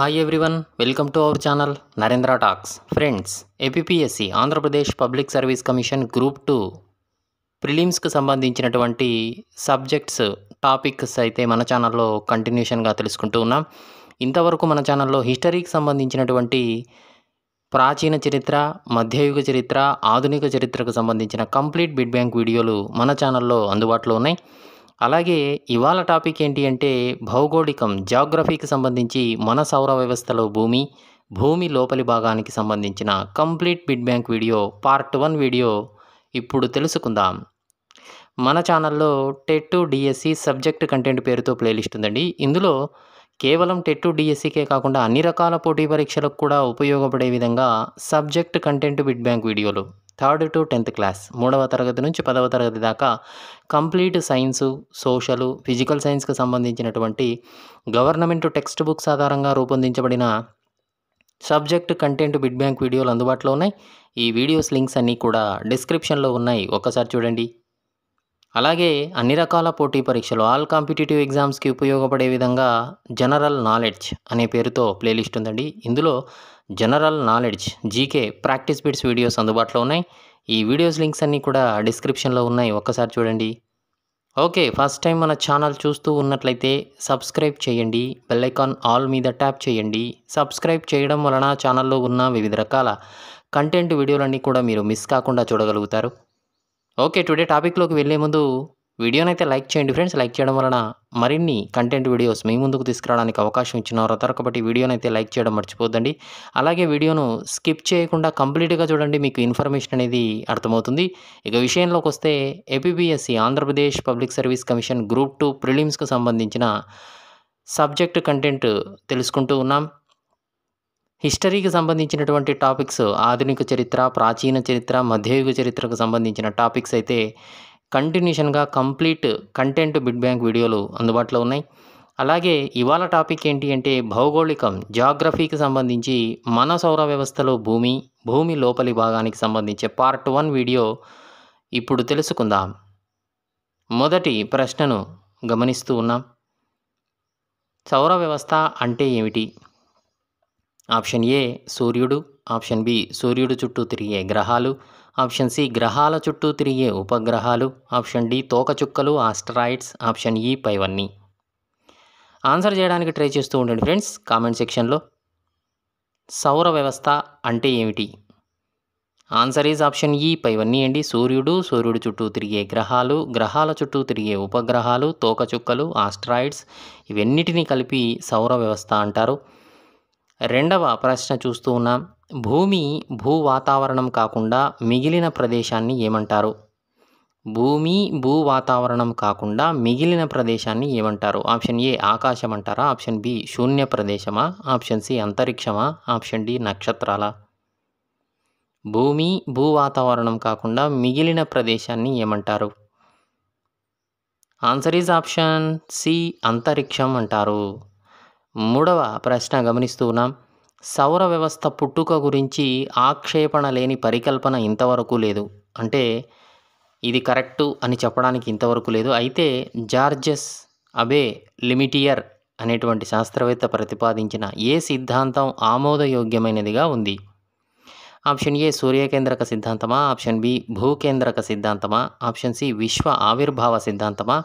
hi everyone welcome to our channel Narendra talks friends APSC Andhra Pradesh public service commission group two ప్రిలిమ్స్కి సంబంధించినటువంటి subjects topics అయితే మన ఛానల్లో కంటిన్యూషన్గా తెలుసుకుంటూ ఉన్నాం ఇంతవరకు మన ఛానల్లో హిస్టరీకి సంబంధించినటువంటి ప్రాచీన చరిత్ర మధ్యయుగ చరిత్ర ఆధునిక చరిత్రకు సంబంధించిన కంప్లీట్ బిడ్ బ్యాంక్ వీడియోలు మన ఛానల్లో అందుబాటులో ఉన్నాయి అలాగే ఇవాళ టాపిక్ ఏంటి అంటే భౌగోళికం జాగ్రఫీకి సంబంధించి మన సౌర వ్యవస్థలో భూమి భూమి లోపలి భాగానికి సంబంధించిన complete bit bank video part one video ఇప్పుడు తెలుసుకుందాం మన ఛానల్లో టెట్ డిఎస్సి సబ్జెక్ట్ కంటెంట్ పేరుతో ప్లేలిస్ట్ ఉందండి ఇందులో కేవలం టెట్ డిఎస్సికే కాకుండా అన్ని రకాల పోటీ పరీక్షలకు కూడా ఉపయోగపడే విధంగా సబ్జెక్ట్ కంటెంట్ బిడ్ బ్యాంక్ వీడియోలు థర్డ్ టు టెన్త్ క్లాస్ మూడవ తరగతి నుంచి పదవ తరగతి దాకా కంప్లీట్ సైన్సు సోషల్ ఫిజికల్ సైన్స్కి సంబంధించినటువంటి గవర్నమెంట్ టెక్స్ట్ బుక్స్ ఆధారంగా రూపొందించబడిన సబ్జెక్ట్ కంటెంట్ బిడ్ బ్యాంక్ వీడియోలు అందుబాటులో ఉన్నాయి ఈ వీడియోస్ లింక్స్ అన్నీ కూడా డిస్క్రిప్షన్లో ఉన్నాయి ఒక్కసారి చూడండి అలాగే అన్ని రకాల పోటీ పరీక్షలు ఆల్ కాంపిటేటివ్ ఎగ్జామ్స్కి ఉపయోగపడే విధంగా జనరల్ నాలెడ్జ్ అనే పేరుతో ప్లేలిస్ట్ ఉందండి ఇందులో general knowledge GK practice bits videos అందుబాటులో ఉన్నాయి ఈ వీడియోస్ లింక్స్ అన్నీ కూడా డిస్క్రిప్షన్లో ఉన్నాయి ఒక్కసారి చూడండి ఓకే ఫస్ట్ టైం మన ఛానల్ చూస్తూ ఉన్నట్లయితే సబ్స్క్రైబ్ చేయండి బెల్లైకాన్ ఆల్ మీద ట్యాప్ చేయండి సబ్స్క్రైబ్ చేయడం వలన ఛానల్లో ఉన్న వివిధ రకాల కంటెంట్ వీడియోలన్నీ కూడా మీరు మిస్ కాకుండా చూడగలుగుతారు ఓకే టుడే టాపిక్లోకి వెళ్ళే ముందు వీడియోని అయితే లైక్ చేయండి ఫ్రెండ్స్ లైక్ చేయడం వలన మరిన్ని కంటెంట్ వీడియోస్ మీ ముందుకు తీసుకురావడానికి అవకాశం ఇచ్చిన వారు కాబట్టి వీడియోని అయితే లైక్ చేయడం మర్చిపోద్దండి అలాగే వీడియోను స్కిప్ చేయకుండా కంప్లీట్గా చూడండి మీకు ఇన్ఫర్మేషన్ అనేది అర్థమవుతుంది ఇక విషయంలోకి వస్తే APPSC Andhra Pradesh public service commission group two ప్రిలిమ్స్కు సంబంధించిన సబ్జెక్ట్ కంటెంట్ తెలుసుకుంటూ ఉన్నాం హిస్టరీకి సంబంధించినటువంటి టాపిక్స్ ఆధునిక చరిత్ర ప్రాచీన చరిత్ర మధ్యయుగ చరిత్రకు సంబంధించిన టాపిక్స్ అయితే కంటిన్యూషన్గా కంప్లీట్ కంటెంట్ బిడ్ బ్యాంక్ వీడియోలు అందుబాటులో ఉన్నాయి అలాగే ఇవాళ టాపిక్ ఏంటి అంటే భౌగోళికం జాగ్రఫీకి సంబంధించి మన సౌర వ్యవస్థలో భూమి భూమి లోపలి భాగానికి సంబంధించే పార్ట్ వన్ వీడియో ఇప్పుడు తెలుసుకుందాం మొదటి ప్రశ్నను గమనిస్తూ ఉన్నాం సౌర వ్యవస్థ అంటే ఏమిటి ఆప్షన్ ఏ సూర్యుడు ఆప్షన్ బి సూర్యుడు చుట్టూ తిరిగే గ్రహాలు ఆప్షన్ సి గ్రహాల చుట్టూ తిరిగే ఉపగ్రహాలు ఆప్షన్ డి తోకచుక్కలు ఆస్టరాయిడ్స్ ఆప్షన్ ఈ పైవన్నీ ఆన్సర్ చేయడానికి ట్రై చేస్తూ ఉండండి ఫ్రెండ్స్ కామెంట్ సెక్షన్లో సౌర వ్యవస్థ అంటే ఏమిటి ఆన్సర్ ఈజ్ ఆప్షన్ ఈ పైవన్నీ అండి సూర్యుడు సూర్యుడు చుట్టూ తిరిగే గ్రహాలు గ్రహాల చుట్టూ తిరిగే ఉపగ్రహాలు తోకచుక్కలు ఆస్ట్రాయిడ్స్ ఇవన్నిటినీ కలిపి సౌర వ్యవస్థ అంటారు రెండవ ప్రశ్న చూస్తూ ఉన్నాం భూమి భూ వాతావరణం కాకుండా మిగిలిన ప్రదేశాన్ని ఏమంటారు భూమి భూ వాతావరణం కాకుండా మిగిలిన ప్రదేశాన్ని ఏమంటారు ఆప్షన్ ఏ ఆకాశం అంటారా ఆప్షన్ బి శూన్య ప్రదేశమా ఆప్షన్ సి అంతరిక్షమా ఆప్షన్ డి నక్షత్రాల భూమి భూ వాతావరణం కాకుండా మిగిలిన ప్రదేశాన్ని ఏమంటారు ఆన్సర్ ఈజ్ ఆప్షన్ సి అంతరిక్షం అంటారు మూడవ ప్రశ్న గమనిస్తూ ఉన్నాం సౌర వ్యవస్థ పుట్టుక గురించి ఆక్షేపణ లేని పరికల్పన ఇంతవరకు లేదు అంటే ఇది కరెక్టు అని చెప్పడానికి ఇంతవరకు లేదు అయితే జార్జెస్ అబే లిమిటియర్ అనేటువంటి శాస్త్రవేత్త ప్రతిపాదించిన ఏ సిద్ధాంతం ఆమోదయోగ్యమైనదిగా ఉంది ఆప్షన్ ఏ సూర్యకేంద్రక సిద్ధాంతమా ఆప్షన్ బి భూకేంద్రక సిద్ధాంతమా ఆప్షన్ సి విశ్వ ఆవిర్భావ సిద్ధాంతమా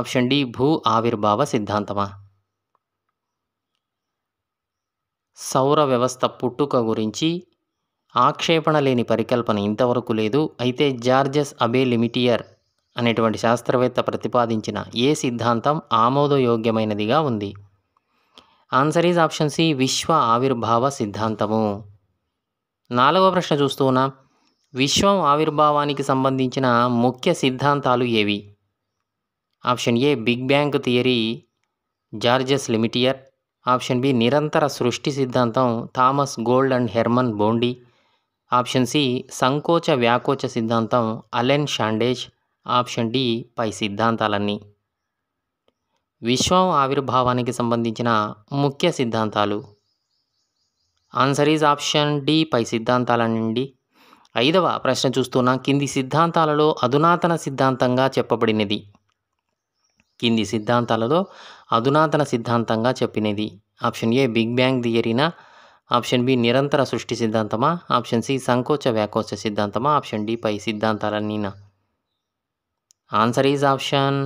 ఆప్షన్ డి భూ ఆవిర్భావ సిద్ధాంతమా సౌర వ్యవస్థ పుట్టుక గురించి ఆక్షేపణ లేని పరికల్పన ఇంతవరకు లేదు అయితే జార్జెస్ అబే లిమిటియర్ అనేటువంటి శాస్త్రవేత్త ప్రతిపాదించిన ఏ సిద్ధాంతం ఆమోదయోగ్యమైనదిగా ఉంది ఆన్సర్ ఈజ్ ఆప్షన్ సి విశ్వ ఆవిర్భావ సిద్ధాంతము నాలుగవ ప్రశ్న చూస్తూ ఉన్నాం విశ్వం ఆవిర్భావానికి సంబంధించిన ముఖ్య సిద్ధాంతాలు ఏవి option A big bang theory Georges Lemaitre option B నిరంతర సృష్టి సిద్ధాంతం Thomas Gold and Hermann Bondi option C సంకోచ వ్యాకోచ సిద్ధాంతం అలెన్ షాండేజ్ ఆప్షన్ డి పై సిద్ధాంతాలన్నీ విశ్వం ఆవిర్భావానికి సంబంధించిన ముఖ్య సిద్ధాంతాలు ఆన్సర్ ఈజ్ ఆప్షన్ డి పై సిద్ధాంతాలండి ఐదవ ప్రశ్న చూస్తున్న కింది సిద్ధాంతాలలో అధునాతన సిద్ధాంతంగా చెప్పబడినది కింది సిద్ధాంతాలలో అధునాతన సిద్ధాంతంగా చెప్పినది ఆప్షన్ ఏ బిగ్ బ్యాంగ్ థియరీనా ఆప్షన్ బి నిరంతర సృష్టి సిద్ధాంతమా ఆప్షన్ సి సంకోచ వ్యాకోచ సిద్ధాంతమా ఆప్షన్ డి పై సిద్ధాంతాలన్నీనా ఆన్సర్ ఈజ్ ఆప్షన్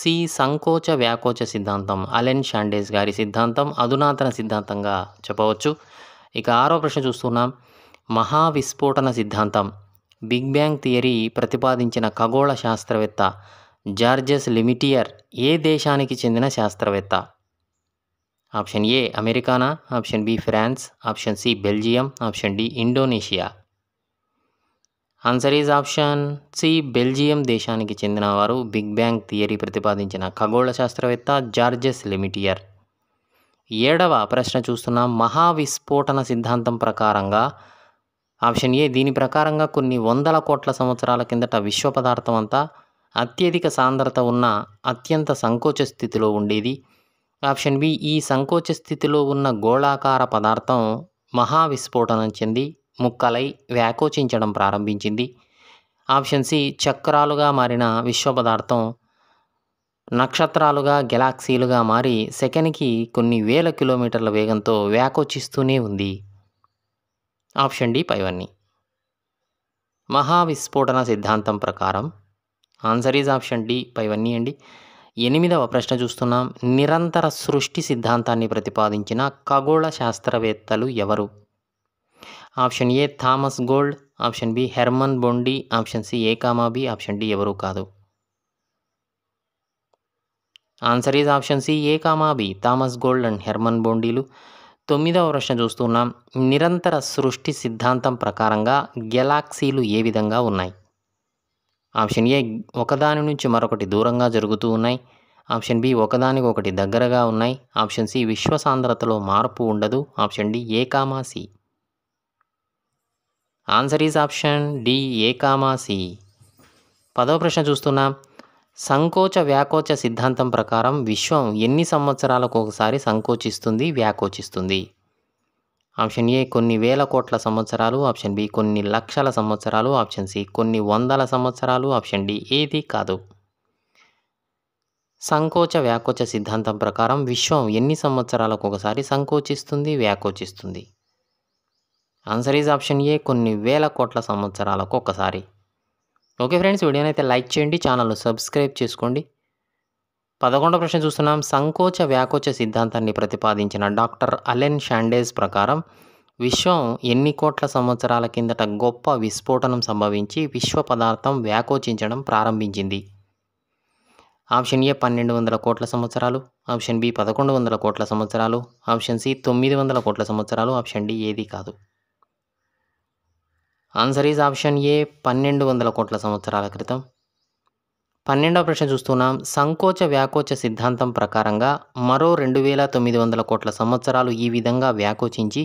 సి సంకోచ వ్యాకోచ సిద్ధాంతం అలెన్ షాండేస్ గారి సిద్ధాంతం అధునాతన సిద్ధాంతంగా చెప్పవచ్చు ఇక ఆరో ప్రశ్న చూస్తున్నాం మహావిస్ఫోటన సిద్ధాంతం బిగ్ బ్యాంగ్ థియరీ ప్రతిపాదించిన ఖగోళ శాస్త్రవేత్త జార్జెస్ లిమిటియర్ ఏ దేశానికి చెందిన శాస్త్రవేత్త ఆప్షన్ ఏ అమెరికానా option B France option C Belgium option D Indonesia answer is option C Belgium దేశానికి చెందిన వారు బిగ్ బ్యాంగ్ థియరీ ప్రతిపాదించిన ఖగోళ శాస్త్రవేత్త జార్జెస్ లిమిటియర్ ఏడవ ప్రశ్న చూస్తున్న మహావిస్ఫోటన సిద్ధాంతం ప్రకారంగా ఆప్షన్ ఏ దీని ప్రకారంగా కొన్ని వందల కోట్ల సంవత్సరాల కిందట విశ్వ పదార్థం అంతా అత్యధిక సాంద్రత ఉన్న అత్యంత సంకోచ స్థితిలో ఉండేది ఆప్షన్ బి ఈ సంకోచ స్థితిలో ఉన్న గోళాకార పదార్థం మహావిస్ఫోటనం చెంది ముక్కలై వ్యాకోచించడం ప్రారంభించింది ఆప్షన్ సి చక్రాలుగా మారిన విశ్వ పదార్థం నక్షత్రాలుగా గెలాక్సీలుగా మారి సెకండ్కి కొన్ని వేల కిలోమీటర్ల వేగంతో వ్యాకోచిస్తూనే ఉంది ఆప్షన్ డి పైవన్నీ మహావిస్ఫోటన సిద్ధాంతం ప్రకారం ఆన్సర్ ఈజ్ ఆప్షన్ డి పైవన్నీ అండి ఎనిమిదవ ప్రశ్న చూస్తున్నాం నిరంతర సృష్టి సిద్ధాంతాన్ని ప్రతిపాదించిన ఖగోళ శాస్త్రవేత్తలు ఎవరు option A Thomas Gold option B Hermann Bondi option C A comma B option D ఎవరు కాదు answer is option C A comma B Thomas Gold and Hermann బొండీలు తొమ్మిదవ ప్రశ్న చూస్తున్నాం నిరంతర సృష్టి సిద్ధాంతం ప్రకారంగా గెలాక్సీలు ఏ విధంగా ఉన్నాయి ఆప్షన్ ఏ ఒకదాని నుంచి మరొకటి దూరంగా జరుగుతూ ఉన్నాయి ఆప్షన్ బి ఒకదానికి ఒకటి దగ్గరగా ఉన్నాయి ఆప్షన్ సి విశ్వ సాంద్రతలో మార్పు ఉండదు option D A comma C answer is option D A comma C పదవ ప్రశ్న చూస్తున్నాం సంకోచ వ్యాకోచ సిద్ధాంతం ప్రకారం విశ్వం ఎన్ని సంవత్సరాలకు ఒకసారి సంకోచిస్తుంది వ్యాకోచిస్తుంది ఆప్షన్ ఏ కొన్ని వేల కోట్ల సంవత్సరాలు ఆప్షన్ బి కొన్ని లక్షల సంవత్సరాలు ఆప్షన్ సి కొన్ని వందల సంవత్సరాలు ఆప్షన్ డి ఏది కాదు సంకోచ వ్యాకోచ సిద్ధాంతం ప్రకారం విశ్వం ఎన్ని సంవత్సరాలకు ఒకసారి సంకోచిస్తుంది వ్యాకోచిస్తుంది ఆన్సర్ ఈజ్ ఆప్షన్ ఏ కొన్ని వేల కోట్ల సంవత్సరాలకు ఒకసారి ఓకే ఫ్రెండ్స్ వీడియోనైతే లైక్ చేయండి ఛానల్ను సబ్స్క్రైబ్ చేసుకోండి పదకొండో ప్రశ్న చూస్తున్నాం సంకోచ వ్యాకోచ సిద్ధాంతాన్ని ప్రతిపాదించిన డాక్టర్ అలెన్ షాండేస్ ప్రకారం విశ్వం ఎన్ని కోట్ల సంవత్సరాల కిందట గొప్ప విస్ఫోటనం సంభవించి విశ్వ పదార్థం వ్యాకోచించడం ప్రారంభించింది ఆప్షన్ ఏ పన్నెండు వందల కోట్ల సంవత్సరాలు ఆప్షన్ బి పదకొండు వందల కోట్ల సంవత్సరాలు ఆప్షన్ సి తొమ్మిది వందల కోట్ల సంవత్సరాలు ఆప్షన్ డి ఏది కాదు ఆన్సర్ ఈజ్ ఆప్షన్ ఏ పన్నెండు వందల కోట్ల సంవత్సరాల క్రితం పన్నెండవ ప్రశ్న చూస్తున్నాం సంకోచ వ్యాకోచ సిద్ధాంతం ప్రకారంగా మరో రెండు వేల తొమ్మిది వందల కోట్ల సంవత్సరాలు ఈ విధంగా వ్యాకోచించి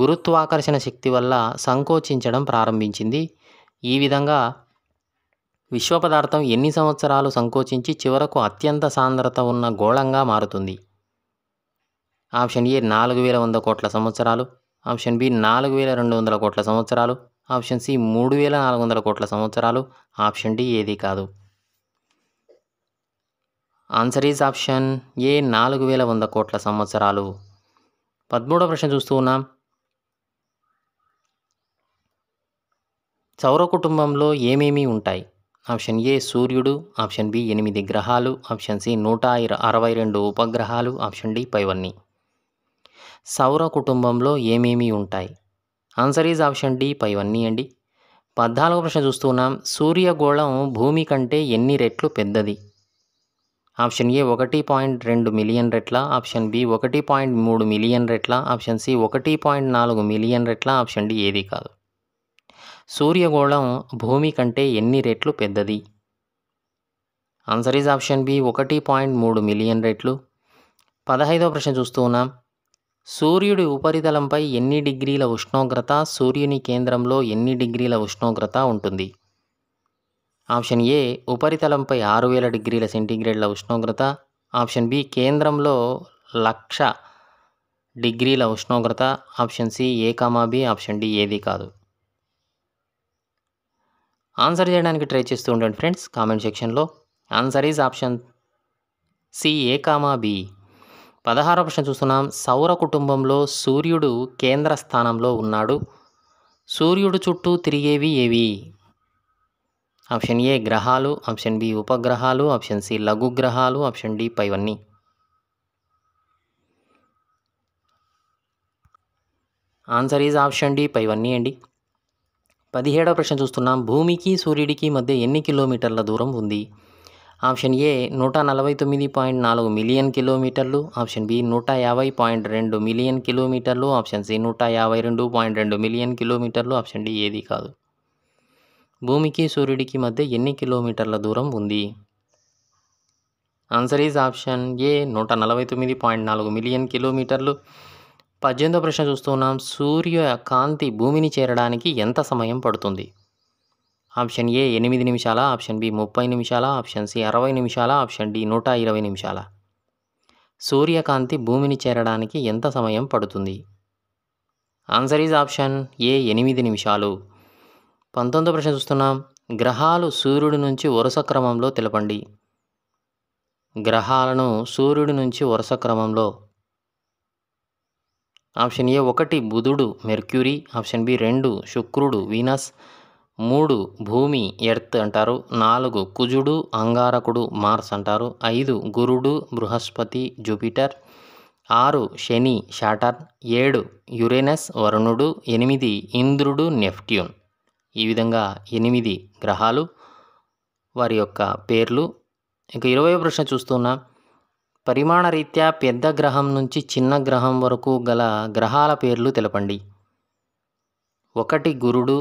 గురుత్వాకర్షణ శక్తి వల్ల సంకోచించడం ప్రారంభించింది ఈ విధంగా విశ్వ పదార్థం ఎన్ని సంవత్సరాలు సంకోచించి చివరకు అత్యంత సాంద్రత ఉన్న గోళంగా మారుతుంది ఆప్షన్ ఏ నాలుగు వేల వంద కోట్ల సంవత్సరాలు ఆప్షన్ బి నాలుగు వేల రెండు వందల కోట్ల సంవత్సరాలు ఆప్షన్ సి మూడు వేల నాలుగు వందల కోట్ల సంవత్సరాలు ఆప్షన్ డి ఏది కాదు ఆన్సర్ ఈజ్ ఆప్షన్ ఏ నాలుగు వేల వంద కోట్ల సంవత్సరాలు పదమూడవ ప్రశ్న చూస్తూ ఉన్నాం సౌర కుటుంబంలో ఏమేమి ఉంటాయి ఆప్షన్ ఏ సూర్యుడు ఆప్షన్ బి ఎనిమిది గ్రహాలు ఆప్షన్ సి నూట అరవై రెండు ఉపగ్రహాలు ఆప్షన్ డి పైవన్నీ సౌర కుటుంబంలో ఏమేమి ఉంటాయి ఆన్సర్ ఈజ్ ఆప్షన్ డి పైవన్నీ అండి పద్నాలుగో ప్రశ్న చూస్తున్నాం సూర్యగోళం భూమి కంటే ఎన్ని రెట్లు పెద్దది ఆప్షన్ ఏ ఒకటి పాయింట్ రెండు మిలియన్ రెట్ల ఆప్షన్ బి ఒకటి పాయింట్ మూడు మిలియన్ రెట్ల ఆప్షన్ సి ఒకటి పాయింట్ నాలుగు మిలియన్ రెట్ల ఆప్షన్ డి ఏది కాదు సూర్యగోళం భూమి కంటే ఎన్ని రెట్లు పెద్దది ఆన్సర్ ఈజ్ ఆప్షన్ బి ఒకటి పాయింట్ మూడు మిలియన్ రెట్లు పదహైదవ ప్రశ్న చూస్తూ ఉన్నాం సూర్యుడి ఉపరితలంపై ఎన్ని డిగ్రీల ఉష్ణోగ్రత సూర్యుని కేంద్రంలో ఎన్ని డిగ్రీల ఉష్ణోగ్రత ఉంటుంది ఆప్షన్ ఏ ఉపరితలంపై ఆరు వేల డిగ్రీల సెంటీగ్రేడ్ల ఉష్ణోగ్రత ఆప్షన్ బి కేంద్రంలో లక్ష డిగ్రీల ఉష్ణోగ్రత option C A comma B option D ఏది కాదు ఆన్సర్ చేయడానికి ట్రై చేస్తూ ఉండండి ఫ్రెండ్స్ కామెంట్ సెక్షన్లో answer is option C A comma B పదహారో ప్రశ్న చూస్తున్నాం సౌర కుటుంబంలో సూర్యుడు కేంద్ర స్థానంలో ఉన్నాడు సూర్యుడు చుట్టూ తిరిగేవి ఏవి ఆప్షన్ ఏ గ్రహాలు ఆప్షన్ బి ఉపగ్రహాలు ఆప్షన్ సి లఘు గ్రహాలు ఆప్షన్ డి పైవన్నీ ఆన్సర్ ఈజ్ ఆప్షన్ డి పైవన్నీ అండి పదిహేడవ ప్రశ్న చూస్తున్నాం భూమికి సూర్యుడికి మధ్య ఎన్ని కిలోమీటర్ల దూరం ఉంది ఆప్షన్ ఏ నూట నలభై తొమ్మిది పాయింట్ నాలుగు మిలియన్ కిలోమీటర్లు ఆప్షన్ బి నూట యాభై పాయింట్ రెండు మిలియన్ కిలోమీటర్లు ఆప్షన్ సి నూట యాభై రెండు పాయింట్ రెండు మిలియన్ కిలోమీటర్లు ఆప్షన్ డి ఏది కాదు భూమికి సూర్యుడికి మధ్య ఎన్ని కిలోమీటర్ల దూరం ఉంది ఆన్సర్ ఈజ్ ఆప్షన్ ఏ నూట నలభై తొమ్మిది పాయింట్ నాలుగు మిలియన్ కిలోమీటర్లు పద్దెనిమిదో ప్రశ్న చూస్తున్నాం సూర్య కాంతి భూమిని చేరడానికి ఎంత సమయం పడుతుంది ఆప్షన్ ఏ ఎనిమిది నిమిషాల ఆప్షన్ బి ముప్పై నిమిషాల ఆప్షన్ సి అరవై నిమిషాల ఆప్షన్ డి నూట ఇరవై నిమిషాల సూర్యకాంతి భూమిని చేరడానికి ఎంత సమయం పడుతుంది ఆన్సర్ ఈజ్ ఆప్షన్ ఏ ఎనిమిది నిమిషాలు పంతొమ్మిదో ప్రశ్న చూస్తున్నాం గ్రహాలు సూర్యుడి నుంచి వరుస క్రమంలో తెలపండి గ్రహాలను సూర్యుడి నుంచి వరుస క్రమంలో ఆప్షన్ ఏ ఒకటి బుధుడు మెర్క్యూరీ ఆప్షన్ బి రెండు శుక్రుడు వీనస్ మూడు భూమి ఎర్త్ అంటారు నాలుగు కుజుడు అంగారకుడు మార్స్ అంటారు ఐదు గురుడు బృహస్పతి జూపిటర్ ఆరు శని షాటర్ ఏడు యురేనస్ వరుణుడు ఎనిమిది ఇంద్రుడు నెఫ్ట్యూన్ ఈ విధంగా ఎనిమిది గ్రహాలు వారి యొక్క పేర్లు ఇక ఇరవై ప్రశ్న చూస్తున్నా పరిమాణ రీత్యా పెద్ద గ్రహం నుంచి చిన్న గ్రహం వరకు గల గ్రహాల పేర్లు తెలపండి ఒకటి గురుడు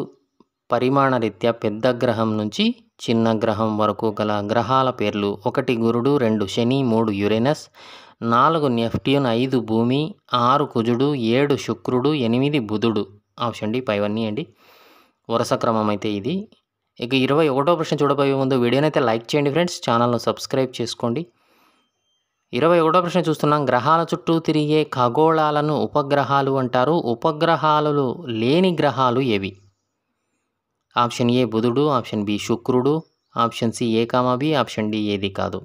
పరిమాణ రీత్యా పెద్ద గ్రహం నుంచి చిన్న గ్రహం వరకు గల గ్రహాల పేర్లు ఒకటి గురుడు రెండు శని మూడు యురేనస్ నాలుగు నెఫ్టియన్ ఐదు భూమి ఆరు కుజుడు ఏడు శుక్రుడు ఎనిమిది బుధుడు ఆప్షన్ డి పైవన్నీ అండి వరుస క్రమం అయితే ఇది ఇక ఇరవై ఒకటో ప్రశ్న చూడబోయే ముందు అయితే లైక్ చేయండి ఫ్రెండ్స్ ఛానల్ను సబ్స్క్రైబ్ చేసుకోండి ఇరవై ఒకటో ప్రశ్న చూస్తున్నాం గ్రహాల చుట్టూ తిరిగే ఖగోళాలను ఉపగ్రహాలు అంటారు ఉపగ్రహాలు లేని గ్రహాలు ఏవి ఆప్షన్ ఏ బుధుడు ఆప్షన్ బి శుక్రుడు option C A comma B option D ఏది కాదు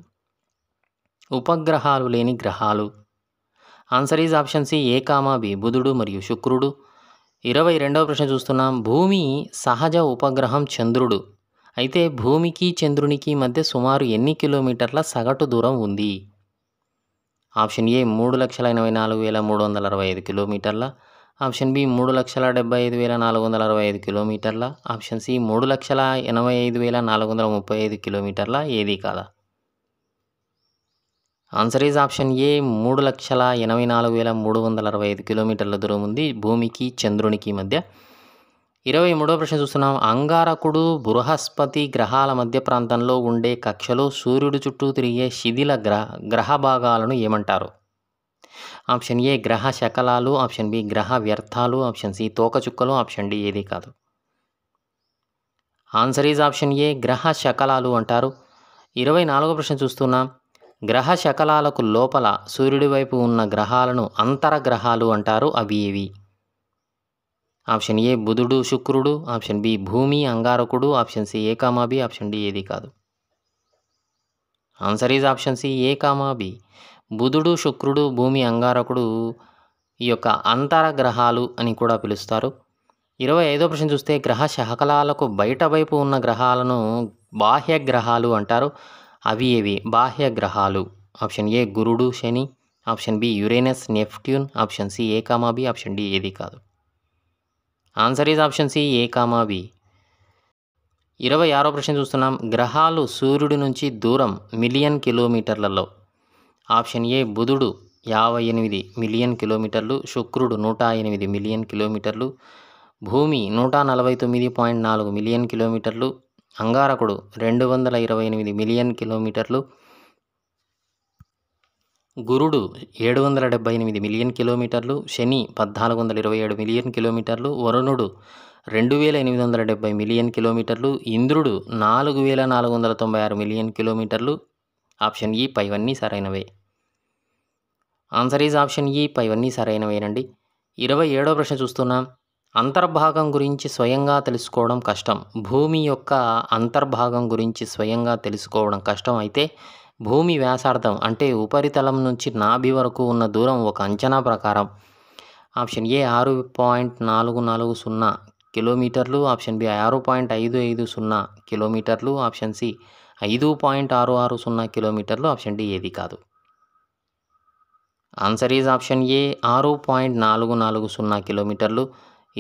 ఉపగ్రహాలు లేని గ్రహాలు answer is option C A comma B బుధుడు మరియు శుక్రుడు ఇరవై రెండవ ప్రశ్న చూస్తున్నాం భూమి సహజ ఉపగ్రహం చంద్రుడు అయితే భూమికి చంద్రునికి మధ్య సుమారు ఎన్ని కిలోమీటర్ల సగటు దూరం ఉంది ఆప్షన్ ఏ మూడు లక్షల ఎనభై నాలుగు వేల మూడు వందల అరవై ఐదు కిలోమీటర్ల ఆప్షన్ బి మూడు లక్షల డెబ్బై ఐదు వేల నాలుగు వందల అరవై ఐదు కిలోమీటర్ల ఆప్షన్ సి మూడు లక్షల ఎనభై ఐదు వేల నాలుగు వందల ముప్పై ఐదు కిలోమీటర్ల ఏది కాదా ఆన్సర్ ఈజ్ ఆప్షన్ ఏ మూడు లక్షల ఎనభై నాలుగు వేల మూడు వందల అరవై ఐదు కిలోమీటర్ల దూరం ఉంది భూమికి చంద్రునికి మధ్య ఇరవై మూడో ప్రశ్న చూస్తున్నాం అంగారకుడు బృహస్పతి గ్రహాల మధ్య ప్రాంతంలో ఉండే కక్షలో సూర్యుడు చుట్టూ తిరిగే శిథిల గ్రహ గ్రహ భాగాలను ఏమంటారు ఆప్షన్ ఏ గ్రహ శకలాలు ఆప్షన్ బి గ్రహ వ్యర్థాలు ఆప్షన్ సి తోకచుక్కలు ఆప్షన్ డి ఏది కాదు ఆన్సర్ ఈజ్ ఆప్షన్ ఏ గ్రహ శకలాలు అంటారు ఇరవై నాలుగో ప్రశ్న చూస్తున్నాం గ్రహ శకలాలకు లోపల సూర్యుడి వైపు ఉన్న గ్రహాలను అంతరగ్రహాలు అంటారు అవి ఏవి ఆప్షన్ ఏ బుధుడు శుక్రుడు ఆప్షన్ బి భూమి అంగారకుడు option C A comma B option D ఏది కాదు answer is option C A comma B బుధుడు శుక్రుడు భూమి అంగారకుడు ఈ యొక్క అంతరగ్రహాలు అని కూడా పిలుస్తారు ఇరవై ఐదో ప్రశ్న చూస్తే గ్రహ శకలాలకు బయట వైపు ఉన్న గ్రహాలను బాహ్య గ్రహాలు అంటారు అవి ఏవి బాహ్య గ్రహాలు ఆప్షన్ ఏ గురుడు శని option B Uranus Neptune option C A comma B option D ఏది కాదు answer is option C A comma B ఇరవై ఆరో ప్రశ్న చూస్తున్నాం గ్రహాలు సూర్యుడి నుంచి దూరం మిలియన్ కిలోమీటర్లలో ఆప్షన్ ఏ బుధుడు యాభై ఎనిమిది మిలియన్ కిలోమీటర్లు శుక్రుడు నూట ఎనిమిది మిలియన్ కిలోమీటర్లు భూమి నూట నలభై తొమ్మిది పాయింట్ నాలుగు మిలియన్ కిలోమీటర్లు అంగారకుడు రెండు వందల ఇరవై ఎనిమిది మిలియన్ కిలోమీటర్లు గురుడు ఏడు వందల డెబ్బై ఎనిమిది మిలియన్ కిలోమీటర్లు శని పద్నాలుగు వందల ఇరవై ఏడు మిలియన్ కిలోమీటర్లు వరుణుడు రెండు వేల ఎనిమిది వందల డెబ్బై మిలియన్ కిలోమీటర్లు ఇంద్రుడు నాలుగు వేల నాలుగు వందల తొంభై ఆరు మిలియన్ కిలోమీటర్లు ఆప్షన్ ఈ పైవన్నీ సరైనవే ఆన్సర్ ఈజ్ ఆప్షన్ ఈ పైవన్నీ సరైనవేనండి ఇరవై ఏడో ప్రశ్న చూస్తున్నాం అంతర్భాగం గురించి స్వయంగా తెలుసుకోవడం కష్టం భూమి యొక్క అంతర్భాగం గురించి స్వయంగా తెలుసుకోవడం కష్టం అయితే భూమి వ్యాసార్థం అంటే ఉపరితలం నుంచి నాభి వరకు ఉన్న దూరం ఒక అంచనా ప్రకారం ఆప్షన్ ఏ ఆరు పాయింట్ నాలుగు నాలుగు సున్నా కిలోమీటర్లు ఆప్షన్ బి ఆరు పాయింట్ ఐదు ఐదు సున్నా కిలోమీటర్లు ఆప్షన్ సి ఐదు పాయింట్ ఆరు ఆరు సున్నా కిలోమీటర్లు ఆప్షన్ డి ఏది కాదు ఆన్సర్ ఈజ్ ఆప్షన్ ఏ ఆరు పాయింట్ నాలుగు నాలుగు సున్నా కిలోమీటర్లు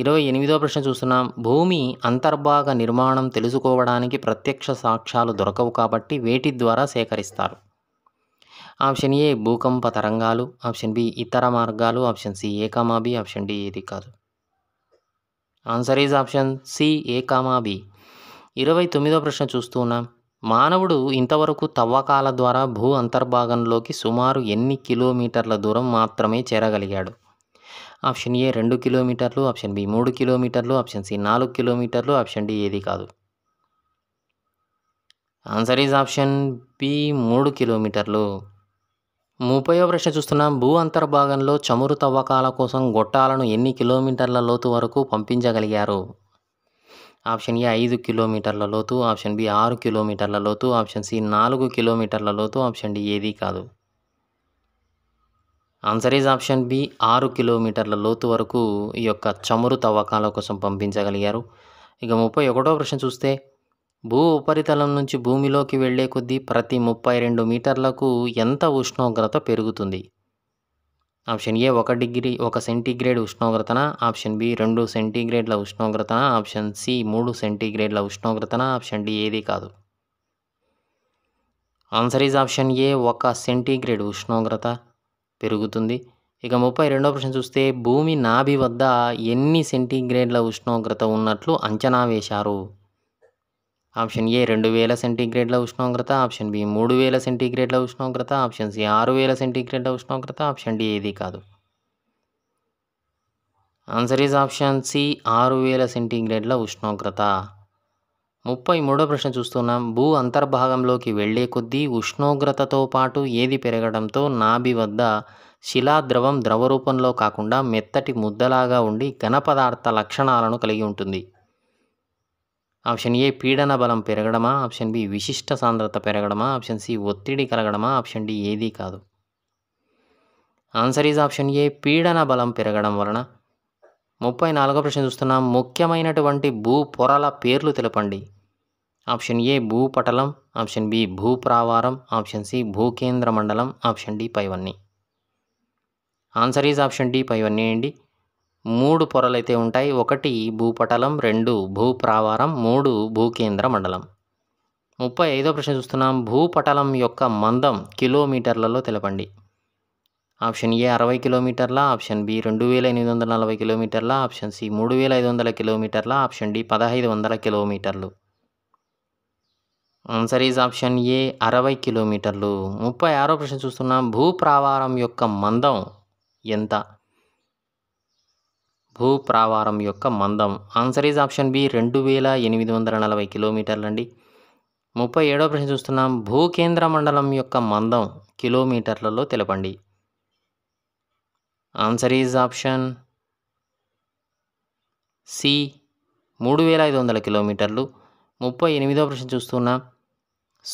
ఇరవై ఎనిమిదో ప్రశ్న చూస్తున్నాం భూమి అంతర్భాగ నిర్మాణం తెలుసుకోవడానికి ప్రత్యక్ష సాక్ష్యాలు దొరకవు కాబట్టి వేటి ద్వారా సేకరిస్తారు ఆప్షన్ ఏ భూకంప తరంగాలు ఆప్షన్ బి ఇతర మార్గాలు option C A B option D ఏది కాదు answer is option C A B ఇరవై తొమ్మిదో ప్రశ్న చూస్తున్నాం మానవుడు ఇంతవరకు తవ్వకాల ద్వారా భూ అంతర్భాగంలోకి సుమారు ఎన్ని కిలోమీటర్ల దూరం మాత్రమే చేరగలిగాడు ఆప్షన్ ఏ రెండు కిలోమీటర్లు ఆప్షన్ బి మూడు కిలోమీటర్లు ఆప్షన్ సి నాలుగు కిలోమీటర్లు ఆప్షన్ డి ఏది కాదు ఆన్సర్ ఈజ్ ఆప్షన్ బి మూడు కిలోమీటర్లు ముప్పయో ప్రశ్న చూస్తున్నాం భూ అంతర్భాగంలో చమురు తవ్వకాల కోసం గొట్టాలను ఎన్ని కిలోమీటర్ల లోతు వరకు పంపించగలిగారు ఆప్షన్ ఏ ఐదు కిలోమీటర్ల లోతు ఆప్షన్ బి ఆరు కిలోమీటర్ల లోతు ఆప్షన్ సి నాలుగు కిలోమీటర్ల లోతు ఆప్షన్ డి ఏది కాదు ఆన్సర్ ఈజ్ ఆప్షన్ బి ఆరు కిలోమీటర్ల లోతు వరకు ఈ యొక్క చమురు తవ్వకాల కోసం పంపించగలిగారు ఇక ముప్పై ఒకటో ప్రశ్న చూస్తే భూ ఉపరితలం నుంచి భూమిలోకి వెళ్లే కొద్దీ ప్రతి ముప్పై రెండు మీటర్లకు ఎంత ఉష్ణోగ్రత పెరుగుతుంది ఆప్షన్ ఏ ఒక డిగ్రీ ఒక సెంటీగ్రేడ్ ఉష్ణోగ్రతన ఆప్షన్ బి రెండు సెంటీగ్రేడ్ల ఉష్ణోగ్రతన ఆప్షన్ సి మూడు సెంటీగ్రేడ్ల ఉష్ణోగ్రతన ఆప్షన్ డి ఏది కాదు ఆన్సర్ ఈజ్ ఆప్షన్ ఏ ఒక సెంటీగ్రేడ్ ఉష్ణోగ్రత పెరుగుతుంది ఇక ముప్పై రెండో ప్రశ్న చూస్తే భూమి నాభి వద్ద ఎన్ని సెంటీగ్రేడ్ల ఉష్ణోగ్రత ఉన్నట్లు అంచనా వేశారు ఆప్షన్ ఏ రెండు వేల సెంటీగ్రేడ్ల ఉష్ణోగ్రత ఆప్షన్ బి మూడు వేల సెంటీగ్రేడ్ల ఉష్ణోగ్రత ఆప్షన్ సి ఆరు వేల సెంటీగ్రేడ్ల ఉష్ణోగ్రత ఆప్షన్ డి ఏది కాదు ఆన్సర్ ఈజ్ ఆప్షన్ సి ఆరు వేల సెంటీగ్రేడ్ల ఉష్ణోగ్రత ముప్పై మూడో ప్రశ్న చూస్తున్నాం భూ అంతర్భాగంలోకి వెళ్లే కొద్దీ ఉష్ణోగ్రతతో పాటు ఏది పెరగడంతో నాభి వద్ద శిలాద్రవం ద్రవ రూపంలో కాకుండా మెత్తటి ముద్దలాగా ఉండి ఘన లక్షణాలను కలిగి ఉంటుంది ఆప్షన్ ఏ పీడన బలం పెరగడమా ఆప్షన్ బి విశిష్ట సాంద్రత పెరగడమా ఆప్షన్ సి ఒత్తిడి కలగడమా ఆప్షన్ డి ఏదీ కాదు ఆన్సర్ ఈజ్ ఆప్షన్ ఏ పీడన బలం పెరగడం వలన ముప్పై నాలుగో ప్రశ్న చూస్తున్నాం ముఖ్యమైనటువంటి భూ పొరల పేర్లు తెలపండి ఆప్షన్ ఏ భూపటలం ఆప్షన్ బి భూప్రావారం ఆప్షన్ సి భూకేంద్ర మండలం ఆప్షన్ డి పైవన్నీ ఆన్సర్ ఈజ్ ఆప్షన్ డి పైవన్నీ అండి మూడు పొరలైతే ఉంటాయి ఒకటి భూపటలం రెండు భూప్రావారం మూడు భూకేంద్ర మండలం ముప్పై ఐదో ప్రశ్న చూస్తున్నాం భూపటలం యొక్క మందం కిలోమీటర్లలో తెలపండి ఆప్షన్ ఏ అరవై కిలోమీటర్ల ఆప్షన్ బి రెండు వేల ఎనిమిది వందల నలభై కిలోమీటర్ల ఆప్షన్ సి మూడు వేల ఐదు వందల కిలోమీటర్ల ఆప్షన్ డి పదహైదు వందల కిలోమీటర్లు ఆన్సర్ ఈజ్ ఆప్షన్ ఏ అరవై కిలోమీటర్లు ముప్పై ఆరో ప్రశ్న చూస్తున్నాం భూప్రావారం యొక్క మందం ఎంత భూప్రావారం యొక్క మందం ఆన్సర్ ఈజ్ ఆప్షన్ బి రెండు వేల ఎనిమిది వందల నలభై కిలోమీటర్లండి ముప్పై ఏడో ప్రశ్న చూస్తున్నాం భూకేంద్ర మండలం యొక్క మందం కిలోమీటర్లలో తెలపండి ఆన్సర్ ఈజ్ ఆప్షన్ సి మూడు వేల ఐదు వందల కిలోమీటర్లు ముప్పై ఎనిమిదో ప్రశ్న చూస్తున్నాం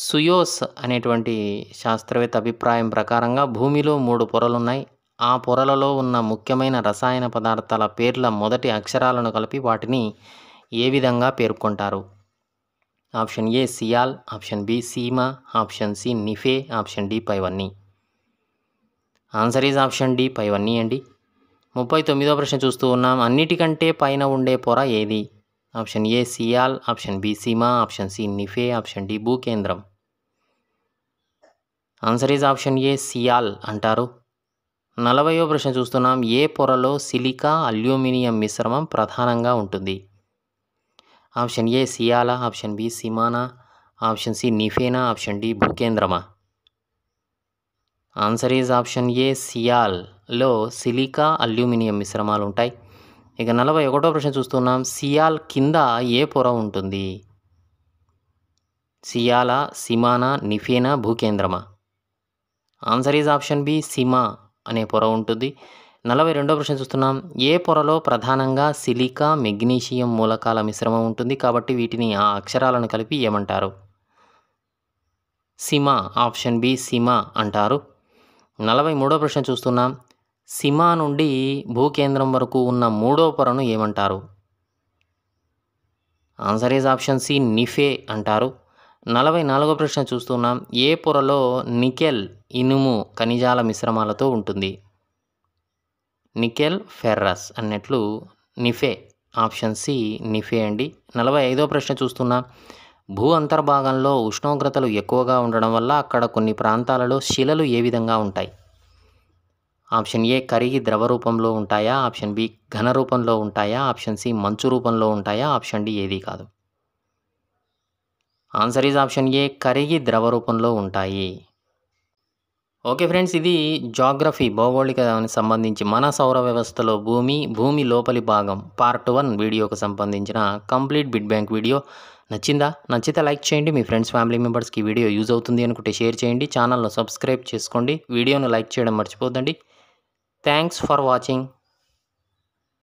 సుయోస్ అనేటువంటి శాస్త్రవేత్త అభిప్రాయం ప్రకారంగా భూమిలో మూడు పొరలున్నాయి ఆ పొరలలో ఉన్న ముఖ్యమైన రసాయన పదార్థాల పేర్ల మొదటి అక్షరాలను కలిపి వాటిని ఏ విధంగా పేర్కొంటారు option A sial option B sima option C nife option D పైవన్నీ ఆన్సర్ ఈజ్ ఆప్షన్ డి పైవన్నీ అండి ముప్పై తొమ్మిదో ప్రశ్న చూస్తూ ఉన్నాం అన్నిటికంటే పైన ఉండే పొర ఏది option A sial option B sima option C nife option D భూకేంద్రం answer is option A sial అంటారు నలభయో ప్రశ్న చూస్తున్నాం ఏ పొరలో సిలికా అల్యూమినియం మిశ్రమం ప్రధానంగా ఉంటుంది ఆప్షన్ ఏ సియాలా ఆప్షన్ బి సిమానా ఆప్షన్ సి నిఫేనా ఆప్షన్ డి భూకేంద్రమా ఆన్సర్ ఈజ్ ఆప్షన్ ఏ సియాల్లో సిలికా అల్యూమినియం మిశ్రమాలు ఉంటాయి ఇక నలభై ఒకటో ప్రశ్న చూస్తున్నాం సియాల్ కింద ఏ పొర ఉంటుంది సియాల సిమానా నిఫేనా భూకేంద్రమా answer is option B sima అనే పొర ఉంటుంది నలభై రెండో ప్రశ్న చూస్తున్నాం ఏ పొరలో ప్రధానంగా సిలికా మెగ్నీషియం మూలకాల మిశ్రమం ఉంటుంది కాబట్టి వీటిని ఆ అక్షరాలను కలిపి ఏమంటారు సిమా ఆప్షన్ బి సిమా అంటారు నలభై మూడో ప్రశ్న చూస్తున్నాం సిమా నుండి భూకేంద్రం వరకు ఉన్న మూడో పొరను ఏమంటారు answer is option C nife అంటారు నలభై నాలుగో ప్రశ్న చూస్తున్నాం ఏ పొరలో నికెల్ ఇనుము ఖనిజాల మిశ్రమాలతో ఉంటుంది నికెల్ ఫెర్రస్ అన్నట్లు నిఫే ఆప్షన్ సి నిఫే అండి నలభై ఐదో ప్రశ్న చూస్తున్నాం భూ అంతర్భాగంలో ఉష్ణోగ్రతలు ఎక్కువగా ఉండడం వల్ల అక్కడ కొన్ని ప్రాంతాలలో శిలలు ఏ విధంగా ఉంటాయి ఆప్షన్ ఏ కరిగి ద్రవ రూపంలో ఉంటాయా ఆప్షన్ బి ఘన రూపంలో ఉంటాయా ఆప్షన్ సి మంచు రూపంలో ఉంటాయా ఆప్షన్ డి ఏది కాదు ఆన్సర్ ఈజ్ ఆప్షన్ ఏ కరిగి ద్రవ రూపంలో ఉంటాయి ఓకే ఫ్రెండ్స్ ఇది జాగ్రఫీ భౌగోళిక సంబంధించి మన సౌర వ్యవస్థలో భూమి భూమి లోపలి భాగం పార్ట్ వన్ వీడియోకు సంబంధించిన కంప్లీట్ బిడ్ బ్యాంక్ వీడియో నచ్చిందా నచ్చితే లైక్ చేయండి మీ ఫ్రెండ్స్ ఫ్యామిలీ మెంబర్స్కి వీడియో యూజ్ అవుతుంది అనుకుంటే షేర్ చేయండి ఛానల్ను సబ్స్క్రైబ్ చేసుకోండి వీడియోను లైక్ చేయడం మర్చిపోద్దండి థ్యాంక్స్ ఫర్ వాచింగ్